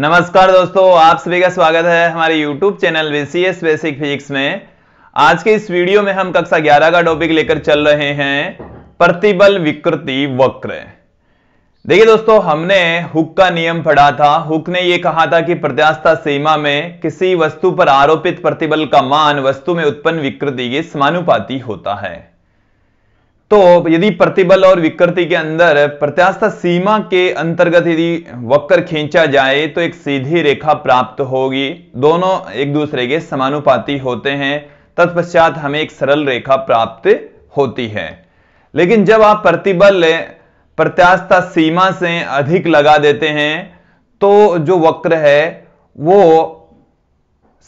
नमस्कार दोस्तों आप सभी का स्वागत है हमारे YouTube channel VCS Basic physics में आज के इस वीडियो में हम कक्षा 11 का टॉपिक लेकर चल रहे हैं प्रतिबल विकृति वक्र देखिए दोस्तों हमने हुक का नियम पढ़ा था हुक ने यह कहा था कि प्रत्यास्था सीमा में किसी वस्तु पर आरोपित प्रतिबल का मान वस्तु में उत्पन्न विकृति के समानुपाती होता है तो यदि प्रतिबल और विकृति के अंदर प्रत्यास्थ सीमा के अंतर्गत यदि वक्र खींचा जाए तो एक सीधी रेखा प्राप्त होगी दोनों एक दूसरे के समानुपाती होते हैं तत्पश्चात हमें एक सरल रेखा प्राप्त होती है लेकिन जब आप प्रतिबल प्रत्यास्थ सीमा से अधिक लगा देते हैं तो जो वक्र है वो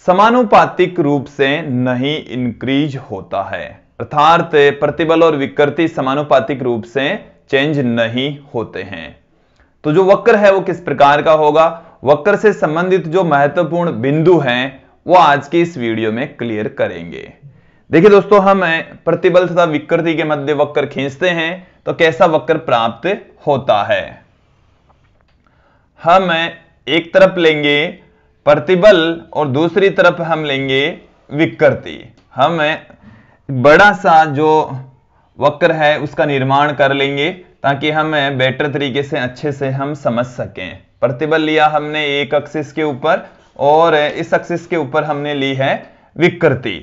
समानुपातिक रूप से नहीं इंक्रीज होता है अर्थात प्रतिबल और विकृति समानुपातिक रूप से चेंज नहीं होते हैं तो जो वक्र है वो किस प्रकार का होगा वक्र से संबंधित जो महत्वपूर्ण बिंदु हैं वो आज के इस वीडियो में क्लियर करेंगे देखिए दोस्तों हम प्रतिबल तथा विकृति के मध्य वक्र खींचते हैं तो कैसा वक्र प्राप्त होता है हम एक तरफ लेंगे प्रतिबल और दूसरी तरफ हम लेंगे विकृति हम बड़ा सा जो वक्र है उसका निर्माण कर लेंगे ताकि हम बेटर तरीके से अच्छे से हम समझ सकें प्रतिबल लिया हमने एक अक्सिस के ऊपर और इस अक्सिस के ऊपर हमने ली है विकृति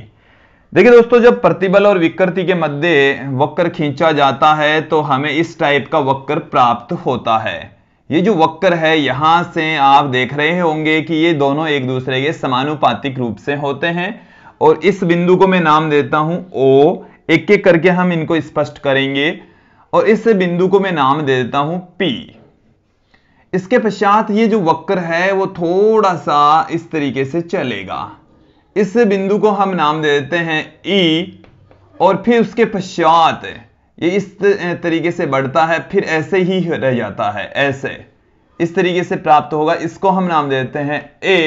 देखिए दोस्तों जब प्रतिबल और विकृति के मध्य वक्र खींचा जाता है तो हमें इस टाइप का वक्र प्राप्त होता है ये जो वक्र है यहां से आप देख रहे होंगे कि ये दोनों एक दूसरे के समानुपातिक रूप से होते हैं और इस बिंदु को मैं नाम देता हूं ओ एक एक करके हम इनको स्पष्ट करेंगे और इस बिंदु को मैं नाम दे देता हूं पी इसके पश्चात ये जो वक्र है वो थोड़ा सा इस तरीके से चलेगा इस बिंदु को हम नाम दे देते हैं ई और फिर उसके पश्चात ये इस तरीके से बढ़ता है फिर ऐसे ही रह जाता है ऐसे इस तरीके से प्राप्त होगा इसको हम नाम देते हैं ए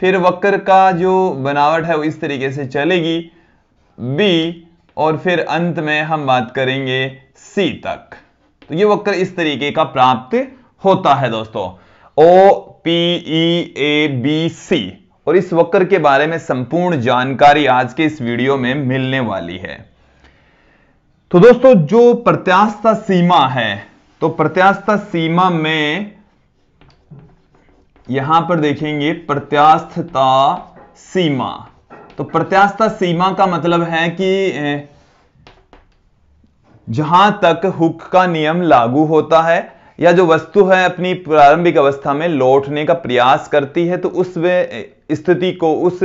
फिर वक्र का जो बनावट है वो इस तरीके से चलेगी बी और फिर अंत में हम बात करेंगे सी तक तो ये वक्र इस तरीके का प्राप्त होता है दोस्तों O P E A B C और इस वक्र के बारे में संपूर्ण जानकारी आज के इस वीडियो में मिलने वाली है तो दोस्तों जो प्रत्यास्थ सीमा है तो प्रत्यास्थ सीमा में यहां पर देखेंगे प्रत्यास्थता सीमा तो प्रत्यास्थता सीमा का मतलब है कि जहां तक हुक का नियम लागू होता है या जो वस्तु है अपनी प्रारंभिक अवस्था में लौटने का प्रयास करती है तो उस स्थिति को उस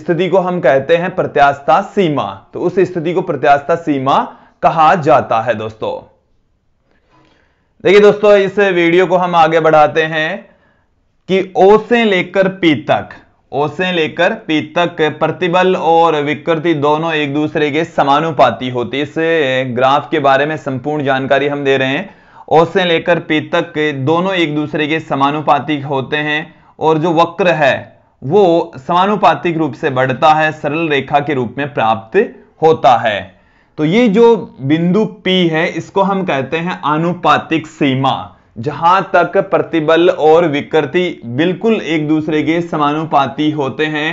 स्थिति को हम कहते हैं प्रत्यास्था सीमा तो उस स्थिति को प्रत्यास्था सीमा कहा जाता है दोस्तों देखिए दोस्तों इस वीडियो को हम आगे बढ़ाते हैं कि ओ से लेकर पी तक ओ से लेकर पी तक प्रतिबल और विकृति दोनों एक दूसरे के समानुपाती होती इस ग्राफ के बारे में संपूर्ण जानकारी हम दे रहे हैं ओ से लेकर पी तक दोनों एक दूसरे के समानुपातिक होते हैं और जो वक्र है वो समानुपातिक रूप से बढ़ता है सरल रेखा के रूप में प्राप्त होता है तो ये जो बिंदु P है इसको हम कहते हैं आनुपातिक सीमा जहां तक प्रतिबल और विकृति बिल्कुल एक दूसरे के समानुपाती होते हैं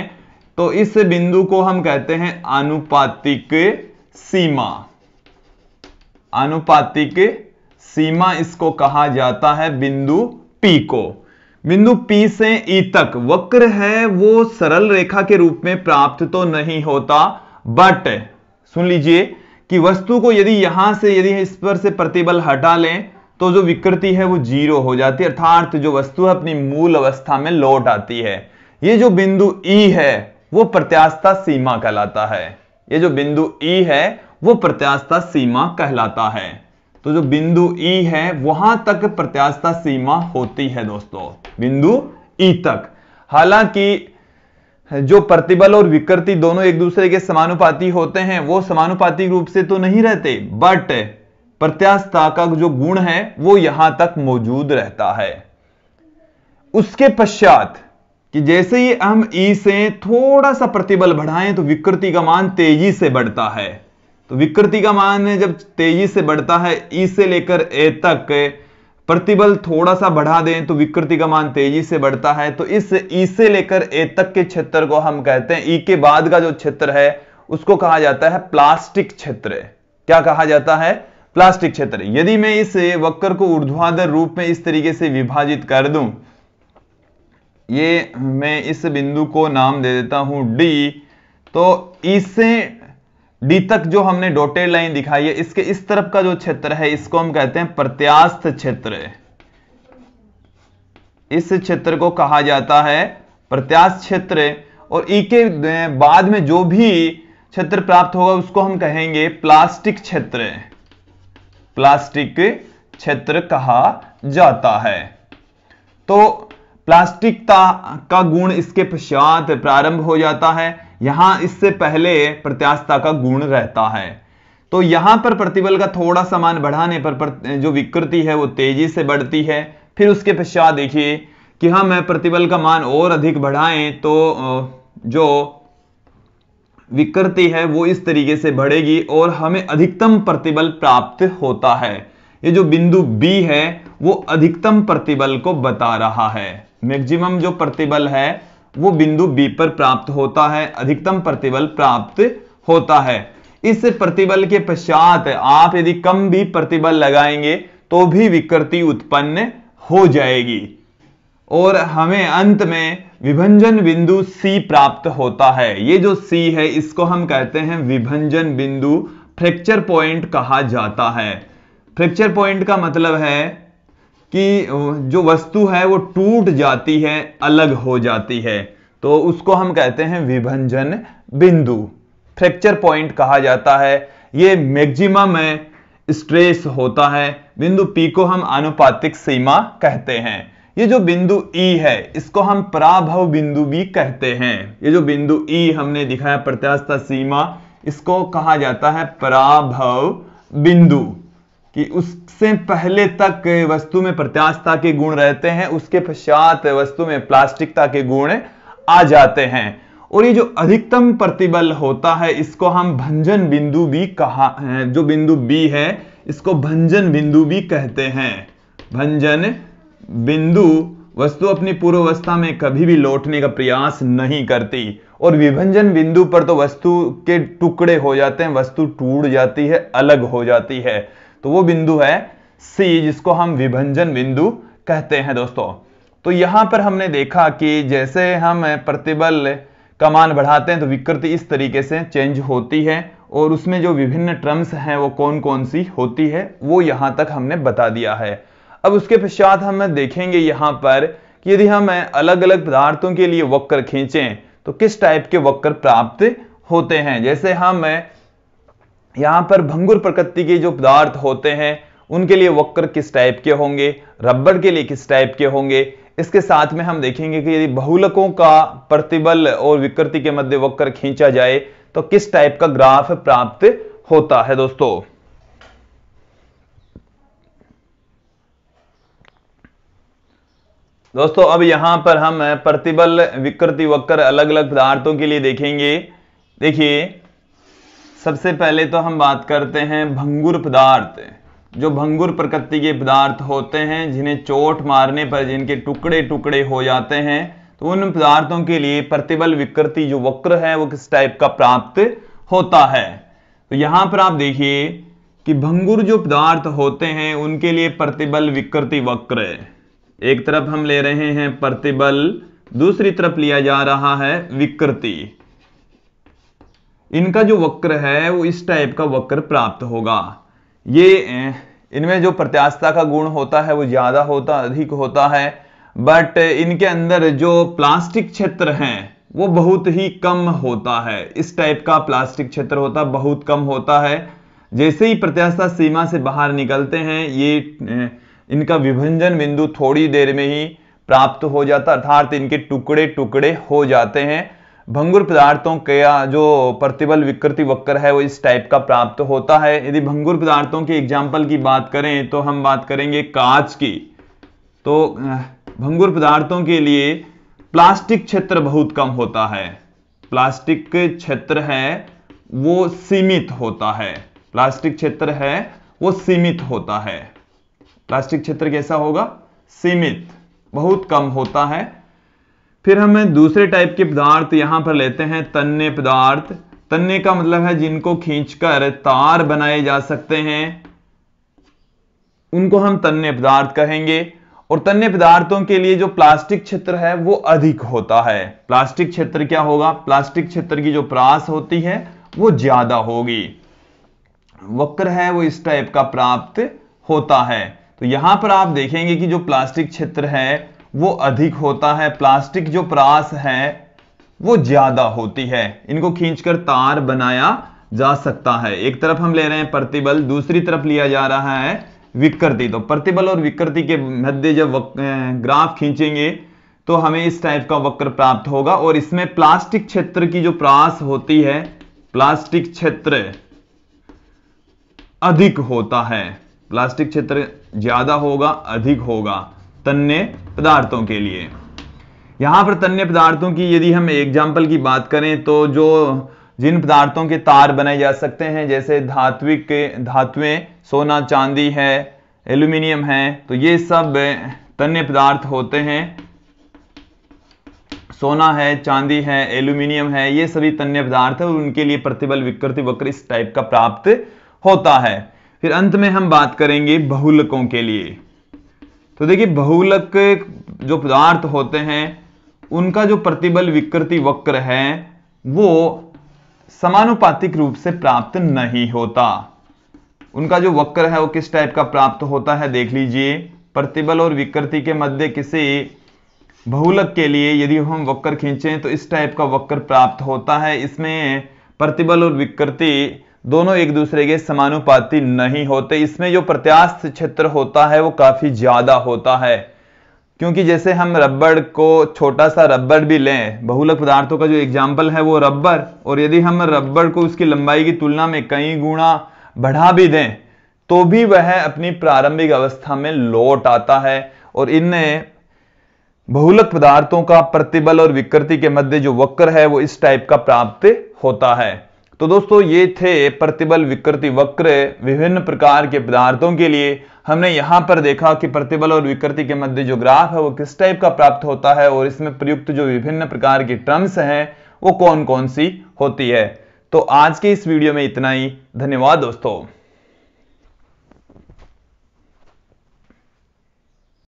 तो इस बिंदु को हम कहते हैं आनुपातिक सीमा आनुपातिक सीमा इसको कहा जाता है बिंदु पी को बिंदु पी से ई e तक वक्र है वो सरल रेखा के रूप में प्राप्त तो नहीं होता बट सुन लीजिए कि वस्तु को यदि यहां से यदि इस पर से प्रतिबल हटा लें तो जो विकृति है वो जीरो हो जाती है अर्थात जो वस्तु है अपनी मूल अवस्था में लौट आती है ये जो बिंदु ई e है वो प्रत्यास्था सीमा कहलाता है ये जो बिंदु ई e है वो प्रत्यास्था सीमा कहलाता है तो जो बिंदु ई e है वहां तक प्रत्यास्था सीमा होती है दोस्तों बिंदु ई तक हालांकि जो प्रतिबल और विकृति दोनों एक दूसरे के समानुपाती होते हैं वो समानुपाती रूप से तो नहीं रहते बट प्रत्यास्थता का जो गुण है वो यहां तक मौजूद रहता है उसके पश्चात कि जैसे ही हम ई से थोड़ा सा प्रतिबल बढ़ाएं तो विकृति का मान तेजी से बढ़ता है तो विकृति का मान जब तेजी से बढ़ता है ई से लेकर ए तक प्रतिबल थोड़ा सा बढ़ा दें तो विकृति का मान तेजी से बढ़ता है तो इस ई से लेकर ए तक के क्षेत्र को हम कहते हैं ई के बाद का जो क्षेत्र है उसको कहा जाता है प्लास्टिक क्षेत्र क्या कहा जाता है प्लास्टिक क्षेत्र यदि मैं इस वक्र को ऊर्ध्वाधर रूप में इस तरीके से विभाजित कर दूं ये मैं इस बिंदु को नाम दे देता हूं डी तो इससे डी तक जो हमने डॉटेड लाइन दिखाई है इसके इस तरफ का जो क्षेत्र है इसको हम कहते हैं प्रत्यास्थ क्षेत्र इस क्षेत्र को कहा जाता है प्रत्यास्थ क्षेत्र और ई e के बाद में जो भी क्षेत्र प्राप्त होगा उसको हम कहेंगे प्लास्टिक क्षेत्र प्लास्टिक क्षेत्र कहा जाता है तो प्लास्टिकता का गुण इसके पश्चात प्रारंभ हो जाता है यहां इससे पहले प्रत्यास्थता का गुण रहता है तो यहां पर प्रतिबल का थोड़ा सा मान बढ़ाने पर, पर जो विकृति है वो तेजी से बढ़ती है फिर उसके पश्चात देखिए कि हम हाँ, प्रतिबल का मान और अधिक बढ़ाएं तो जो विकृति है वो इस तरीके से बढ़ेगी और हमें अधिकतम प्रतिबल प्राप्त होता है ये जो बिंदु बी है वो अधिकतम प्रतिबल को बता रहा है मैक्सिमम जो प्रतिबल है वो बिंदु बी पर प्राप्त होता है अधिकतम प्रतिबल प्राप्त होता है इस प्रतिबल के पश्चात आप यदि कम भी प्रतिबल लगाएंगे तो भी विकृति उत्पन्न हो जाएगी और हमें अंत में विभंजन बिंदु C प्राप्त होता है ये जो C है इसको हम कहते हैं विभंजन बिंदु फ्रैक्चर पॉइंट कहा जाता है फ्रैक्चर पॉइंट का मतलब है कि जो वस्तु है वो टूट जाती है अलग हो जाती है तो उसको हम कहते हैं विभंजन बिंदु फ्रैक्चर पॉइंट कहा जाता है ये मैक्सिमम में स्ट्रेस होता है बिंदु पी को हम आनुपातिक सीमा कहते हैं ये जो बिंदु E है इसको हम प्राभव बिंदु भी कहते हैं ये जो बिंदु E हमने दिखाया प्रत्यास्था सीमा इसको कहा जाता है प्राभव बिंदु कि उससे पहले तक वस्तु में प्रत्यास्था के गुण रहते हैं उसके पश्चात वस्तु में प्लास्टिकता के गुण आ जाते हैं और ये जो अधिकतम प्रतिबल होता है इसको हम भंजन बिंदु भी कहा जो बिंदु बी है इसको भंजन बिंदु भी कहते हैं भंजन बिंदु वस्तु अपनी पूर्वावस्था में कभी भी लौटने का प्रयास नहीं करती और विभंजन बिंदु पर तो वस्तु के टुकड़े हो जाते हैं वस्तु टूट जाती है अलग हो जाती है तो वो बिंदु है सी जिसको हम विभंजन बिंदु कहते हैं दोस्तों तो यहां पर हमने देखा कि जैसे हम प्रतिबल का मान बढ़ाते हैं तो विकृति इस तरीके से चेंज होती है और उसमें जो विभिन्न ट्रम्स हैं वो कौन कौन सी होती है वो यहां तक हमने बता दिया है अब उसके पश्चात हम देखेंगे यहां पर कि यदि हम अलग अलग पदार्थों के लिए वक्र खींचें तो किस टाइप के वक्र प्राप्त होते हैं जैसे हम यहां पर भंगुर प्रकृति के जो पदार्थ होते हैं उनके लिए वक्र किस टाइप के होंगे रबड़ के लिए किस टाइप के होंगे इसके साथ में हम देखेंगे कि यदि बहुलकों का प्रतिबल और विकृति के मध्य वक्र खींचा जाए तो किस टाइप का ग्राफ प्राप्त होता है दोस्तों दोस्तों अब यहां पर हम प्रतिबल विकृति वक्र अलग अलग पदार्थों के लिए देखेंगे देखिए सबसे पहले तो हम बात करते हैं भंगुर पदार्थ जो भंगुर प्रकृति के पदार्थ होते हैं जिन्हें चोट मारने पर जिनके टुकड़े टुकड़े हो जाते हैं तो उन पदार्थों के लिए प्रतिबल विकृति जो वक्र है वो किस टाइप का प्राप्त होता है तो यहां पर आप देखिए कि भंगुर जो पदार्थ होते हैं उनके लिए प्रतिबल विकृति वक्र है एक तरफ हम ले रहे हैं प्रतिबल दूसरी तरफ लिया जा रहा है विकृति इनका जो वक्र है वो इस टाइप का वक्र प्राप्त होगा ये इनमें जो प्रत्यास्थता का गुण होता है वो ज्यादा होता अधिक होता है बट इनके अंदर जो प्लास्टिक क्षेत्र हैं वो बहुत ही कम होता है इस टाइप का प्लास्टिक क्षेत्र होता बहुत कम होता है जैसे ही प्रत्यास्था सीमा से बाहर निकलते हैं ये इनका विभंजन बिंदु थोड़ी देर में ही प्राप्त हो जाता अर्थात इनके टुकड़े टुकड़े हो जाते हैं भंगुर पदार्थों का जो प्रतिबल विकृति वक्र है वो इस टाइप का प्राप्त होता है यदि भंगुर पदार्थों के एग्जाम्पल की बात करें तो हम बात करेंगे कांच की तो भंगुर पदार्थों के लिए प्लास्टिक क्षेत्र बहुत कम होता है प्लास्टिक क्षेत्र है वो सीमित होता है प्लास्टिक क्षेत्र है वो सीमित होता है प्लास्टिक क्षेत्र कैसा होगा सीमित बहुत कम होता है फिर हमें दूसरे टाइप के पदार्थ यहां पर लेते हैं तन्य पदार्थ तन्य का मतलब है जिनको खींचकर तार बनाए जा सकते हैं उनको हम तन्य पदार्थ कहेंगे और तन्य पदार्थों के लिए जो प्लास्टिक क्षेत्र है वो अधिक होता है प्लास्टिक क्षेत्र क्या होगा प्लास्टिक क्षेत्र की जो प्रास होती है वो ज्यादा होगी वक्र है वो इस टाइप का प्राप्त होता है तो यहां पर आप देखेंगे कि जो प्लास्टिक क्षेत्र है वो अधिक होता है प्लास्टिक जो प्रास है वो ज्यादा होती है इनको खींचकर तार बनाया जा सकता है एक तरफ हम ले रहे हैं प्रतिबल दूसरी तरफ लिया जा रहा है विकृति तो प्रतिबल और विकृति के मध्य जब ग्राफ खींचेंगे तो हमें इस टाइप का वक्र प्राप्त होगा और इसमें प्लास्टिक क्षेत्र की जो प्रास होती है प्लास्टिक क्षेत्र अधिक होता है प्लास्टिक क्षेत्र ज्यादा होगा अधिक होगा तन्य पदार्थों के लिए यहां पर तन्य पदार्थों की यदि हम एग्जाम्पल की बात करें तो जो जिन पदार्थों के तार बनाए जा सकते हैं जैसे धात्विक धातुएं सोना चांदी है एल्यूमिनियम है तो ये सब तन्य पदार्थ होते हैं सोना है चांदी है एल्यूमिनियम है ये सभी तन्य पदार्थ है उनके लिए प्रतिबल विकृति वक्र इस टाइप का प्राप्त होता है फिर अंत में हम बात करेंगे बहुलकों के लिए तो देखिए बहुलक जो पदार्थ होते हैं उनका जो प्रतिबल विकृति वक्र है वो समानुपातिक रूप से प्राप्त नहीं होता उनका जो वक्र है वो किस टाइप का प्राप्त होता है देख लीजिए प्रतिबल और विकृति के मध्य किसी बहुलक के लिए यदि हम वक्र खींचें तो इस टाइप का वक्र प्राप्त होता है इसमें प्रतिबल और विकृति दोनों एक दूसरे के समानुपाती नहीं होते इसमें जो प्रत्यास्थ क्षेत्र होता है वो काफी ज्यादा होता है क्योंकि जैसे हम रबड़ को छोटा सा रबड़ भी लें बहुलक पदार्थों का जो एग्जाम्पल है वो रबड़ और यदि हम रबड़ को उसकी लंबाई की तुलना में कई गुणा बढ़ा भी दें तो भी वह अपनी प्रारंभिक अवस्था में लौट आता है और इन बहुलक पदार्थों का प्रतिबल और विकृति के मध्य जो वक्र है वो इस टाइप का प्राप्त होता है तो दोस्तों ये थे प्रतिबल विकृति वक्र विभिन्न प्रकार के पदार्थों के लिए हमने यहां पर देखा कि प्रतिबल और विकृति के मध्य जो ग्राफ है वो किस टाइप का प्राप्त होता है और इसमें प्रयुक्त जो विभिन्न प्रकार की टर्म्स हैं वो कौन कौन सी होती है तो आज के इस वीडियो में इतना ही धन्यवाद दोस्तों